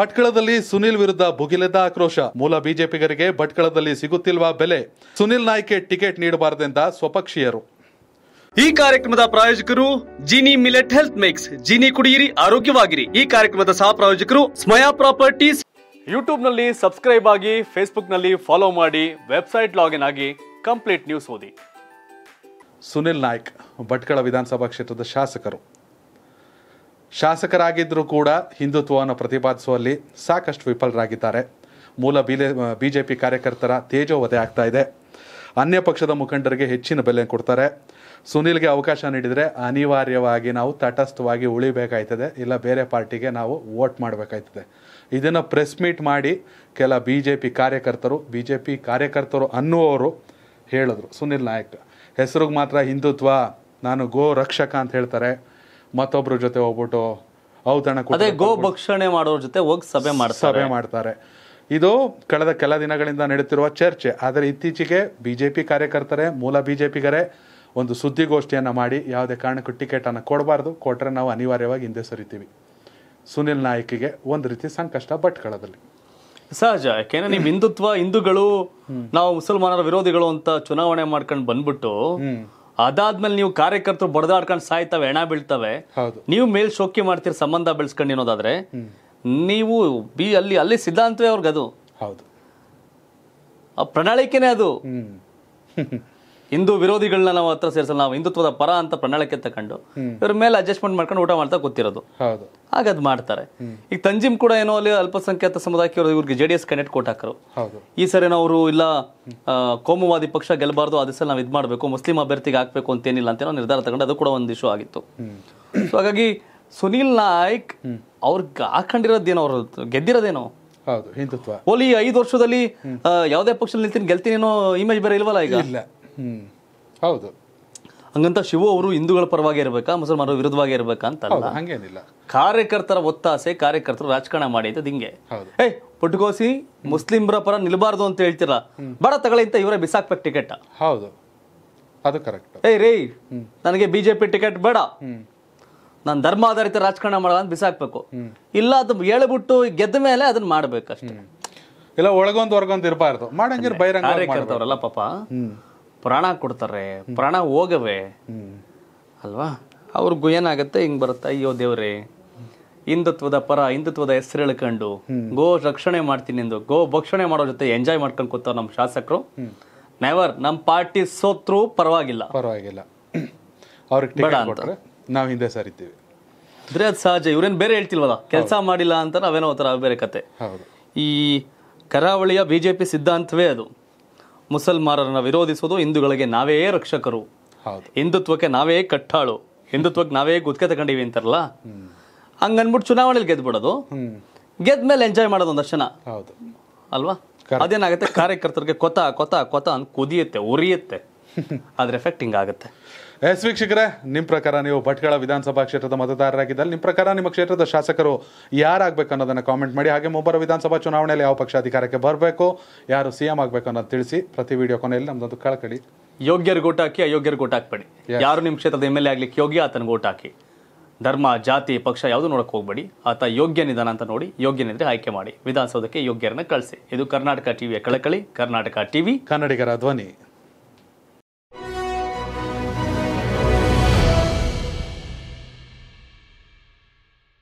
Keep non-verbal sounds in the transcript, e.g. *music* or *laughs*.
ಭಟ್ಕಳದಲ್ಲಿ ಸುನಿಲ್ ವಿರುದ್ಧ ಭುಗಿಲೆದ ಆಕ್ರೋಶ ಮೂಲ ಬಿಜೆಪಿಗರಿಗೆ ಭಟ್ಕಳದಲ್ಲಿ ಸಿಗುತ್ತಿಲ್ವಾ ಬೆಲೆ ಸುನಿಲ್ ನಾಯ್ಕೆ ಟಿಕೆಟ್ ನೀಡಬಾರದೆಂದ ಸ್ವಪಕ್ಷೀಯರು ಈ ಕಾರ್ಯಕ್ರಮದ ಪ್ರಾಯೋಜಕರು Jini millet health mix Jini ಕುಡಿಯಿರಿ ಆರೋಗ್ಯವಾಗಿರಿ ಈ ಕಾರ್ಯಕ್ರಮದ ಸಹ ಪ್ರಾಯೋಜಕರು ಸ್ಮಯಾ ಪ್ರಾಪರ್ಟೀಸ್ ಯೂಟ್ಯೂಬ್ ನಲ್ಲಿ ಸಬ್ಸ್ಕ್ರೈಬ್ ಆಗಿ ಫೇಸ್ಬುಕ್ ನಲ್ಲಿ ಫಾಲೋ ಮಾಡಿ ವೆಬ್ಸೈಟ್ ಲಾಗಿನ್ ಆಗಿ ಕಂಪ್ಲೀಟ್ ನ್ಯೂಸ್ ಓದಿ ಸುನಿಲ್ ನಾಯ್ಕ ಭಟ್ಕಳ ವಿಧಾನಸಭಾ ಕ್ಷೇತ್ರದ ಶಾಸಕರು ಶಾಸಕರಾಗಿದ್ದರೂ ಕೂಡ ಹಿಂದುತ್ವವನ್ನು ಪ್ರತಿಪಾದಿಸುವಲ್ಲಿ ಸಾಕಷ್ಟು ವಿಫಲರಾಗಿದ್ದಾರೆ ಮೂಲ ಬಿಲೆ ಬಿ ಜೆ ಪಿ ಕಾರ್ಯಕರ್ತರ ತೇಜೋವಧೆ ಆಗ್ತಾ ಇದೆ ಅನ್ಯ ಪಕ್ಷದ ಮುಖಂಡರಿಗೆ ಹೆಚ್ಚಿನ ಬೆಲೆ ಕೊಡ್ತಾರೆ ಸುನಿಲ್ಗೆ ಅವಕಾಶ ನೀಡಿದರೆ ಅನಿವಾರ್ಯವಾಗಿ ನಾವು ತಟಸ್ಥವಾಗಿ ಉಳಿಬೇಕಾಯ್ತದೆ ಇಲ್ಲ ಬೇರೆ ಪಾರ್ಟಿಗೆ ನಾವು ವೋಟ್ ಮಾಡಬೇಕಾಯ್ತದೆ ಇದನ್ನು ಪ್ರೆಸ್ ಮೀಟ್ ಮಾಡಿ ಕೆಲ ಬಿ ಜೆ ಪಿ ಕಾರ್ಯಕರ್ತರು ಬಿ ಜೆ ಪಿ ಕಾರ್ಯಕರ್ತರು ಅನ್ನುವವರು ಹೇಳಿದ್ರು ಸುನಿಲ್ ನಾಯಕ್ ಹೆಸರಿಗೆ ಮಾತ್ರ ಹಿಂದುತ್ವ ನಾನು ಗೋ ರಕ್ಷಕ ಅಂತ ಹೇಳ್ತಾರೆ ಮತ್ತೊಬ್ರ ಜೊತೆ ಹೋಗ್ಬಿಟ್ಟು ಔತಣ ಗೋ ಭಕ್ಷಣೆ ಮಾಡೋರ ಜೊತೆ ಹೋಗಿ ಸಭೆ ಸಭೆ ಮಾಡ್ತಾರೆ ಇದು ಕಳೆದ ಕೆಲ ದಿನಗಳಿಂದ ನಡೆಯುತ್ತಿರುವ ಚರ್ಚೆ ಆದರೆ ಇತ್ತೀಚೆಗೆ ಬಿಜೆಪಿ ಕಾರ್ಯಕರ್ತರೇ ಮೂಲ ಬಿಜೆಪಿಗರೇ ಒಂದು ಸುದ್ದಿಗೋಷ್ಠಿಯನ್ನು ಮಾಡಿ ಯಾವುದೇ ಕಾರಣಕ್ಕೂ ಟಿಕೆಟನ್ನು ಕೊಡಬಾರ್ದು ಕೊಟ್ಟರೆ ನಾವು ಅನಿವಾರ್ಯವಾಗಿ ಹಿಂದೆ ಸರಿತೀವಿ ಸುನಿಲ್ ನಾಯ್ಕಿಗೆ ಒಂದು ರೀತಿ ಸಂಕಷ್ಟ ಭಟ್ಕಳದಲ್ಲಿ ಸಹಜ ಯಾಕೆಂದ್ರೆ ನೀವು ಹಿಂದುತ್ವ ಹಿಂದೂಗಳು ನಾವು ಮುಸಲ್ಮಾನರ ವಿರೋಧಿಗಳು ಅಂತ ಚುನಾವಣೆ ಮಾಡ್ಕೊಂಡು ಬಂದ್ಬಿಟ್ಟು ಅದಾದ್ಮೇಲೆ ನೀವು ಕಾರ್ಯಕರ್ತರು ಬಡದಾಡ್ಕೊಂಡು ಸಾಯ್ತವೆ ಹೆಣ ಬೀಳ್ತವೆ ನೀವು ಮೇಲ್ ಶೋಕಿ ಮಾಡ್ತೀರ ಸಂಬಂಧ ಬೆಳೆಸ್ಕೊಂಡು ಅನ್ನೋದಾದ್ರೆ ನೀವು ಬಿ ಅಲ್ಲಿ ಅಲ್ಲಿ ಸಿದ್ಧಾಂತವೇ ಅವ್ರಿಗೆ ಅದು ಹೌದು ಆ ಪ್ರಣಾಳಿಕೆನೆ ಅದು *laughs* ಹಿಂದೂ ವಿರೋಧಿಗಳನ್ನ ನಾವು ಹತ್ರ ಸೇರಿಸಲ್ಲ ನಾವು ಹಿಂದುತ್ವದ ಪರ ಅಂತ ಪ್ರಣಾಳಿಕೆ ತಕೊಂಡು ಇವ್ರ ಮೇಲೆ ಅಡ್ಜಸ್ಟ್ಮೆಂಟ್ ಮಾಡ್ಕೊಂಡು ಊಟ ಮಾಡ್ತಾ ಗೊತ್ತಿರೋದು ಹಾಗ ಮಾಡ್ತಾರೆ ಈಗ ತಂಜಿಮ್ ಕೂಡ ಏನೋ ಅಲ್ಲಿ ಅಲ್ಪಸಂಖ್ಯಾತ ಸಮುದಾಯಕ್ಕೆ ಇವ್ರಿಗೆ ಜೆ ಡಿ ಎಸ್ ಕನೆಕ್ಟ್ ಕೋಟ್ ಹಾಕರು ಈ ಸರಿ ಅವರು ಇಲ್ಲ ಕೋಮುವಾದಿ ಪಕ್ಷ ಗೆಲ್ಲಬಾರ್ದು ಅದೇ ಸಲ ನಾವು ಇದು ಮಾಡಬೇಕು ಮುಸ್ಲಿಂ ಅಭ್ಯರ್ಥಿಗೆ ಹಾಕ್ಬೇಕು ಅಂತ ಏನಿಲ್ಲ ಅಂತ ನಿರ್ಧಾರ ತಗೊಂಡು ಅದು ಕೂಡ ಒಂದು ಇಶ್ಯೂ ಆಗಿತ್ತು ಸೊ ಹಾಗಾಗಿ ಸುನೀಲ್ ನಾಯ್ಕ್ ಅವ್ರಿಗೆ ಹಾಕೊಂಡಿರೋದೇನೋ ಅವ್ರ ಗೆದ್ದಿರೋದೇನೋ ಹಿಂದುತ್ವ ಓಲಿ ಐದು ವರ್ಷದಲ್ಲಿ ಯಾವುದೇ ಪಕ್ಷದಲ್ಲಿ ನಿಲ್ತೀನಿ ಗೆಲ್ತೀನಿ ಇಮೇಜ್ ಬೇರೆ ಇಲ್ವಲ್ಲ ಈಗ ಇಲ್ಲ ಹೌದು ಹಂಗಂತ ಶಿವು ಅವರು ಹಿಂದೂಗಳ ಪರವಾಗಿ ಇರಬೇಕಾ ಮುಸಲ್ಮಾನರ ವಿರುದ್ಧವಾಗಿ ಇರಬೇಕಾ ಅಂತ ಹಂಗೇನಿಲ್ಲ ಕಾರ್ಯಕರ್ತರ ಒತ್ತಾಸೆ ಕಾರ್ಯಕರ್ತರು ರಾಜಕಾರಣ ಮಾಡಿ ಅಂತ ಹಿಂಗೆ ಏಯ್ ಪುಟ್ಕೋಸಿ ಮುಸ್ಲಿಮ್ರ ಪರ ನಿಲ್ಬಾರ್ದು ಅಂತ ಹೇಳ್ತೀರಾ ಬಡ ಅಂತ ಇವರೇ ಬಿಸಾಕ್ಬೇಕು ಟಿಕೆಟ್ ಹೌದು ಅದು ಕರೆಕ್ಟ್ ಏಯ್ ರೇ ನನಗೆ ಬಿಜೆಪಿ ಟಿಕೆಟ್ ಬೇಡ ನಾನು ಧರ್ಮ ಆಧಾರಿತ ರಾಜಕಾರಣ ಮಾಡಲ್ಲ ಅಂತ ಬಿಸಾಕ್ಬೇಕು ಇಲ್ಲ ಅದು ಹೇಳ್ಬಿಟ್ಟು ಗೆದ್ದ ಮೇಲೆ ಅದನ್ನ ಮಾಡ್ಬೇಕಷ್ಟೇ ಇಲ್ಲ ಒಳಗೊಂದು ಹೊರಗೊಂದು ಇರಬಾರ್ದು ಮಾಡಂಗಿರ್ ಕಾರ್ಯಕರ್ತವ್ರಲ್ಲ ಪಾಪ ಪ್ರಾಣ ಕೊಡ್ತಾರೆ ಪ್ರಾಣ ಹೋಗವೆ ಅಲ್ವಾ ಅವ್ರಿಗೂ ಏನಾಗತ್ತೆ ಹಿಂಗ್ ಬರುತ್ತೆ ಅಯ್ಯೋ ದೇವ್ರೆ ಹಿಂದುತ್ವದ ಪರ ಹಿಂದುತ್ವದ ಹೆಸರು ಹೇಳ್ಕೊಂಡು ಗೋ ರಕ್ಷಣೆ ಮಾಡ್ತೀನಿ ಎಂದು ಗೋ ಭಕ್ಷಣೆ ಮಾಡೋ ಜೊತೆ ಎಂಜಾಯ್ ಮಾಡ್ಕೊಂಡು ಕೂತಾರ ನಮ್ಮ ಶಾಸಕರು ನೆವರ್ ನಮ್ಮ ಪಾರ್ಟಿ ಸೋತ್ರೂ ಪರವಾಗಿಲ್ಲ ಪರವಾಗಿಲ್ಲ ಅವ್ರಿಗೆ ನಾವು ಹಿಂದೆ ಸರಿತೀವಿ ಅಂದ್ರೆ ಅದು ಸಹಜ ಇವ್ರೇನ್ ಬೇರೆ ಹೇಳ್ತಿಲ್ವಲ್ಲ ಕೆಲಸ ಮಾಡಿಲ್ಲ ಅಂತ ನಾವೇನೋ ಬೇರೆ ಕತೆ ಈ ಕರಾವಳಿಯ ಬಿಜೆಪಿ ಸಿದ್ಧಾಂತವೇ ಅದು ಮುಸಲ್ಮಾನರನ್ನ ವಿರೋಧಿಸೋದು ಹಿಂದೂಗಳಿಗೆ ನಾವೇ ರಕ್ಷಕರು ಹಿಂದುತ್ವಕ್ಕೆ ನಾವೇ ಕಟ್ಟಾಳು ಹಿಂದುತ್ವಕ್ಕೆ ನಾವೇ ಗುದ್ಕೆ ತಗೊಂಡಿವಿ ಅಂತಾರಲ್ಲ ಹಂಗನ್ಬಿಟ್ಟು ಚುನಾವಣೆಯಲ್ಲಿ ಗೆದ್ಬಿಡೋದು ಗೆದ್ಮೇಲೆ ಎಂಜಾಯ್ ಮಾಡೋದು ಒಂದು ದರ್ಶನ ಅಲ್ವಾ ಅದೇನಾಗುತ್ತೆ ಕಾರ್ಯಕರ್ತರಿಗೆ ಕೊತ ಕೊತ ಕೊತ ಅಂತ ಕುದಿಯುತ್ತೆ ಉರಿಯುತ್ತೆ ಅದ್ರ *laughs* ಎಫೆಕ್ಟ್ ಹಿಂಗಾಗುತ್ತೆ ಎಸ್ ವೀಕ್ಷಕರೇ ನಿಮ್ಮ ಪ್ರಕಾರ ನೀವು ಭಟ್ಕಳ ವಿಧಾನಸಭಾ ಕ್ಷೇತ್ರದ ಮತದಾರರಾಗಿದ್ದಲ್ಲ ನಿಮ್ಮ ಪ್ರಕಾರ ನಿಮ್ಮ ಕ್ಷೇತ್ರದ ಶಾಸಕರು ಯಾರಾಗಬೇಕು ಅನ್ನೋದನ್ನು ಕಾಮೆಂಟ್ ಮಾಡಿ ಹಾಗೆ ಮುಂಬರುವ ವಿಧಾನಸಭಾ ಚುನಾವಣೆಯಲ್ಲಿ ಯಾವ ಪಕ್ಷ ಅಧಿಕಾರಕ್ಕೆ ಬರಬೇಕು ಯಾರು ಸಿ ಎಂ ಆಗಬೇಕು ಅನ್ನೋದು ತಿಳಿಸಿ ಪ್ರತಿ ವಿಡಿಯೋ ಕೊನೆಯಲ್ಲಿ ನಮ್ಮದೊಂದು ಕಳಕಳಿ ಯೋಗ್ಯರಿಗೆ ಓಟ್ ಹಾಕಿ ಅಯೋಗ್ಯರಿಗೆ ಓಟ್ ಹಾಕ್ಬೇಡಿ ಯಾರು ನಿಮ್ಮ ಕ್ಷೇತ್ರದ ಎಮ್ ಎಲ್ ಎ ಆಗ್ಲಿಕ್ಕೆ ಯೋಗ್ಯ ಆತನಿಗೆ ಓಟ್ ಹಾಕಿ ಧರ್ಮ ಜಾತಿ ಪಕ್ಷ ಯಾವುದು ನೋಡಕ್ಕೆ ಹೋಗಬೇಡಿ ಆತ ಯೋಗ್ಯ ನಿಧಾನ ಅಂತ ನೋಡಿ ಯೋಗ್ಯನಿದ್ರೆ ಆಯ್ಕೆ ಮಾಡಿ ವಿಧಾನಸೌಧಕ್ಕೆ ಯೋಗ್ಯರನ್ನ ಕಳಿಸಿ ಇದು ಕರ್ನಾಟಕ ಟಿವಿಯ ಕಳಕಳಿ ಕರ್ನಾಟಕ ಟಿವಿ ಕನ್ನಡಿಗರ ಧ್ವನಿ